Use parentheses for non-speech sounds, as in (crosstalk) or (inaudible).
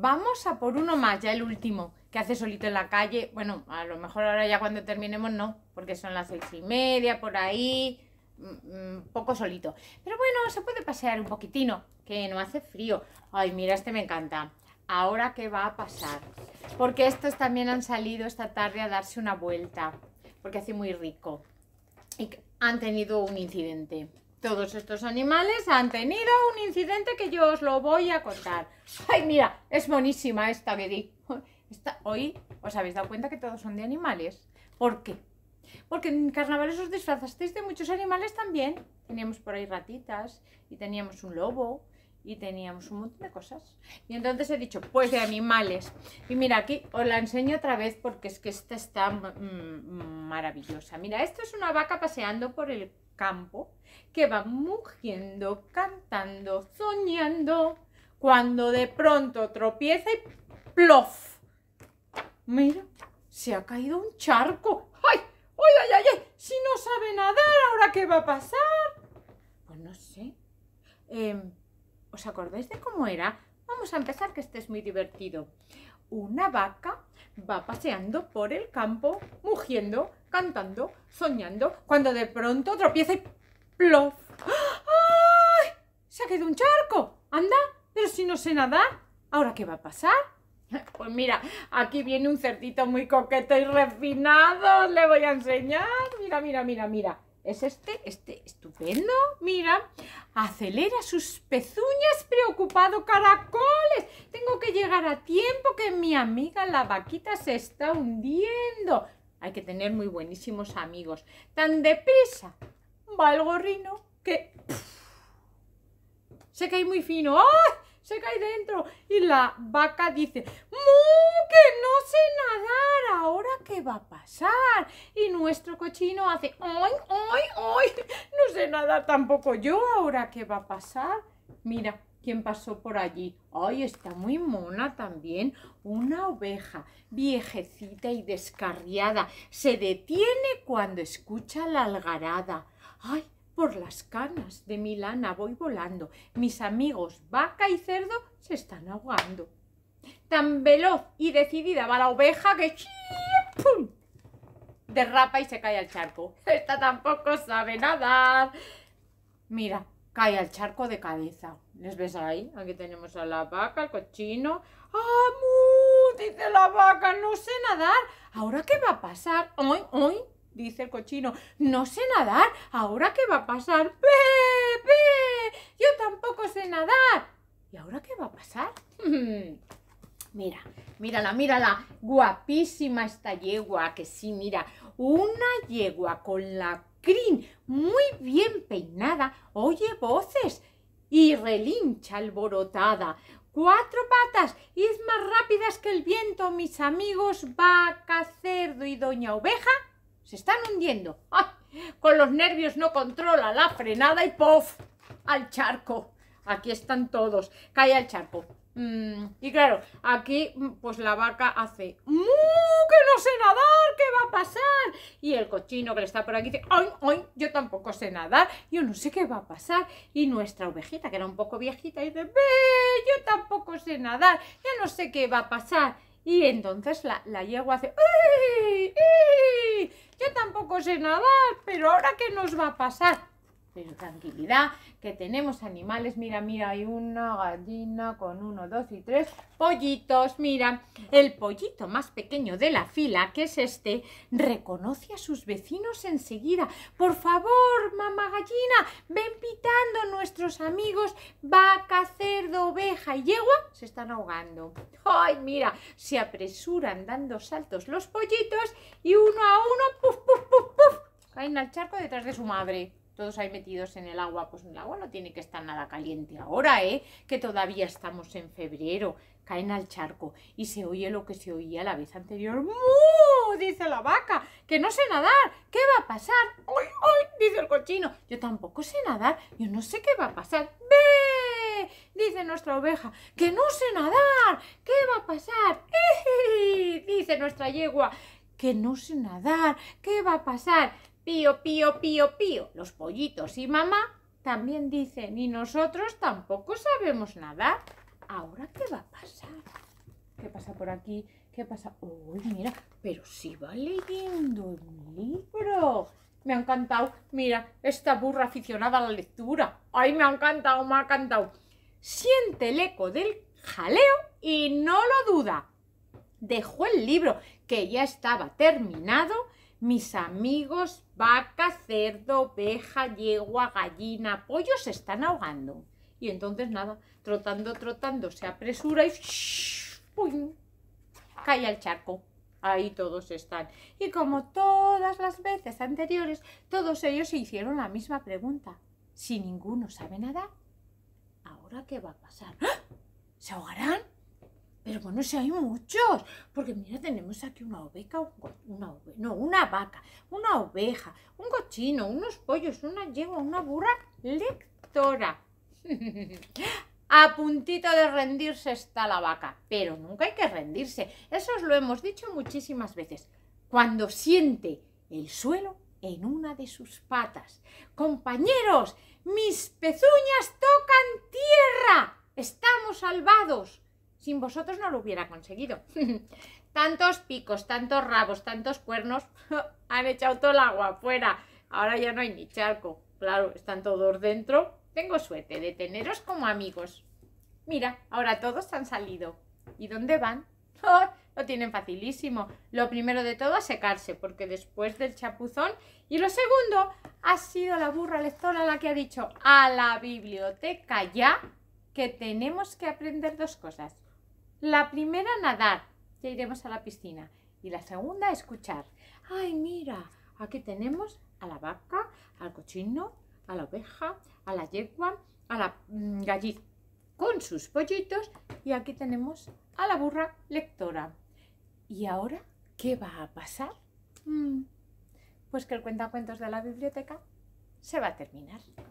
Vamos a por uno más, ya el último, que hace solito en la calle. Bueno, a lo mejor ahora ya cuando terminemos no, porque son las seis y media, por ahí, mm, mm, poco solito. Pero bueno, se puede pasear un poquitino, que no hace frío. Ay, mira, este me encanta. Ahora, ¿qué va a pasar? Porque estos también han salido esta tarde a darse una vuelta, porque hace muy rico. Y han tenido un incidente. Todos estos animales han tenido un incidente que yo os lo voy a contar. Ay, mira, es buenísima esta que di. hoy os habéis dado cuenta que todos son de animales. ¿Por qué? Porque en carnavales os disfrazasteis de muchos animales también. Teníamos por ahí ratitas y teníamos un lobo y teníamos un montón de cosas. Y entonces he dicho, pues de animales. Y mira, aquí os la enseño otra vez porque es que esta está maravillosa. Mira, esto es una vaca paseando por el campo que va mugiendo, cantando, soñando, cuando de pronto tropieza y plof. Mira, se ha caído un charco. ¡Ay! ¡Ay, ay, ay! Si no sabe nadar, ¿ahora qué va a pasar? Pues no sé. Eh, ¿Os acordáis de cómo era? Vamos a empezar que este es muy divertido. Una vaca va paseando por el campo, mugiendo, cantando, soñando, cuando de pronto tropieza y plof. ¡Ay! Se ha quedado un charco. Anda, pero si no sé nada, ¿ahora qué va a pasar? (laughs) Pues mira, aquí viene un cerdito muy coqueto y refinado. Le voy a enseñar. Mira, mira, mira, mira es este, este, estupendo, mira, acelera sus pezuñas, preocupado, caracoles, tengo que llegar a tiempo que mi amiga la vaquita se está hundiendo. Hay que tener muy buenísimos amigos. Tan deprisa va el gorrino que se cae muy fino, ¡ay! Se cae dentro y la vaca dice, ¡mu! que no sé nadar! ahora qué va a pasar? Y nuestro cochino hace, ¡ay, ay, ay! No sé nada tampoco yo, ¿ahora qué va a pasar? Mira, ¿quién pasó por allí? ¡Ay, está muy mona también! Una oveja, viejecita y descarriada, se detiene cuando escucha la algarada. ¡Ay! por las canas de mi lana voy volando. Mis amigos vaca y cerdo se están ahogando. Tan veloz y decidida va la oveja que derrapa y se cae al charco. Esta tampoco sabe nadar. Mira, cae al charco de cabeza. ¿Les ves ahí? Aquí tenemos a la vaca, al cochino. ¡Amu! Dice la vaca, no sé nadar. ¿Ahora qué va a pasar? ¡Hoy, hoy! Dice el cochino, no sé nadar. ¿Ahora qué va a pasar? ¡Ve, ve! Yo tampoco sé nadar. ¿Y ahora qué va a pasar? (laughs) Mira, mírala, mírala. Guapísima esta yegua, que sí, mira. Una yegua con la crin muy bien peinada oye voces y relincha alborotada. Cuatro patas y es más rápidas que el viento, mis amigos vaca, cerdo y doña oveja. Se están hundiendo. Con los nervios no controla la frenada y ¡pof! Al charco. Aquí están todos. Cae al charco. Mm, y claro, aquí mm, pues la vaca hace ¡Que no sé nadar! ¿Qué va a pasar? Y el cochino que está por aquí dice ¡Ay, ay! Yo tampoco sé nadar, yo no sé qué va a pasar. Y nuestra ovejita, que era un poco viejita, dice ¡Ve! Yo tampoco sé nadar, ¡Yo no sé qué va a pasar. Y entonces la, la yegua hace Yo tampoco sé nadar, pero ahora qué nos va a pasar pero tranquilidad, que tenemos animales. Mira, mira, hay una gallina con uno, dos y tres pollitos. Mira, el pollito más pequeño de la fila, que es este, reconoce a sus vecinos enseguida. Por favor, mamá gallina, ven pitando nuestros amigos vaca, cerdo, oveja y yegua. Se están ahogando. ¡Ay, mira! Se apresuran dando saltos los pollitos y uno a uno, puf, puf, puf, puf, caen al charco detrás de su madre todos ahí metidos en el agua, pues el agua no tiene que estar nada caliente ahora, ¿eh? Que todavía estamos en febrero, caen al charco y se oye lo que se oía la vez anterior. ¡Mu! Dice la vaca, que no sé nadar, ¿qué va a pasar? ¡Uy, uy! Dice el cochino, yo tampoco sé nadar, yo no sé qué va a pasar. ¡Ve! Dice nuestra oveja, que no sé nadar, ¿qué va a pasar? (laughs) Dice nuestra yegua, que no sé nadar, ¿qué va a pasar? pío, pío, pío, pío, los pollitos y mamá también dicen, y nosotros tampoco sabemos nada. ¿Ahora qué va a pasar? ¿Qué pasa por aquí? ¿Qué pasa? Uy, mira, pero si va leyendo un libro. Me ha encantado, mira, esta burra aficionada a la lectura. Ay, me ha encantado, me ha encantado. Siente el eco del jaleo y no lo duda. Dejó el libro, que ya estaba terminado, mis amigos, vaca, cerdo, oveja, yegua, gallina, pollo se están ahogando. Y entonces nada, trotando, trotando, se apresura y ¡shhh! ¡pum! cae al charco. Ahí todos están. Y como todas las veces anteriores, todos ellos se hicieron la misma pregunta. Si ninguno sabe nada, ¿ahora qué va a pasar? ¡Ah! ¿Se ahogarán? Pero bueno, si hay muchos, porque mira, tenemos aquí una oveja, una no, una vaca, una oveja, un cochino, unos pollos, una yegua, una burra lectora. (laughs) A puntito de rendirse está la vaca, pero nunca hay que rendirse. Eso os lo hemos dicho muchísimas veces. Cuando siente el suelo en una de sus patas. Compañeros, mis pezuñas tocan tierra. Estamos salvados. Sin vosotros no lo hubiera conseguido. (laughs) tantos picos, tantos rabos, tantos cuernos (laughs) han echado todo el agua afuera. Ahora ya no hay ni charco. Claro, están todos dentro. Tengo suerte de teneros como amigos. Mira, ahora todos han salido. ¿Y dónde van? (laughs) ¡Oh! lo tienen facilísimo. Lo primero de todo, a secarse, porque después del chapuzón. Y lo segundo, ha sido la burra lectora la que ha dicho a la biblioteca ya que tenemos que aprender dos cosas. La primera, nadar. Ya iremos a la piscina. Y la segunda, escuchar. Ay, mira, aquí tenemos a la vaca, al cochino, a la oveja, a la yegua, a la mm, gallina con sus pollitos. Y aquí tenemos a la burra lectora. ¿Y ahora qué va a pasar? Mm. Pues que el cuentacuentos de la biblioteca se va a terminar.